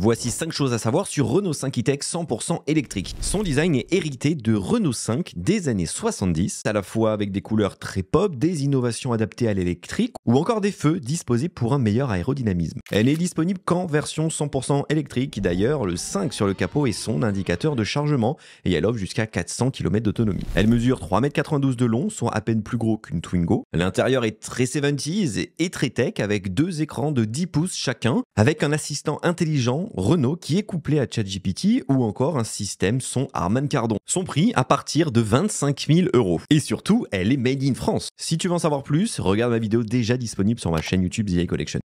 Voici 5 choses à savoir sur Renault 5 E-Tech 100% électrique. Son design est hérité de Renault 5 des années 70, à la fois avec des couleurs très pop, des innovations adaptées à l'électrique ou encore des feux disposés pour un meilleur aérodynamisme. Elle est disponible qu'en version 100% électrique, d'ailleurs le 5 sur le capot est son indicateur de chargement et elle offre jusqu'à 400 km d'autonomie. Elle mesure 3,92 m de long, soit à peine plus gros qu'une Twingo. L'intérieur est très 70s et très tech avec deux écrans de 10 pouces chacun, avec un assistant intelligent Renault qui est couplé à ChatGPT ou encore un système son Arman Cardon. Son prix à partir de 25 000 euros. Et surtout, elle est made in France. Si tu veux en savoir plus, regarde ma vidéo déjà disponible sur ma chaîne YouTube The Collection.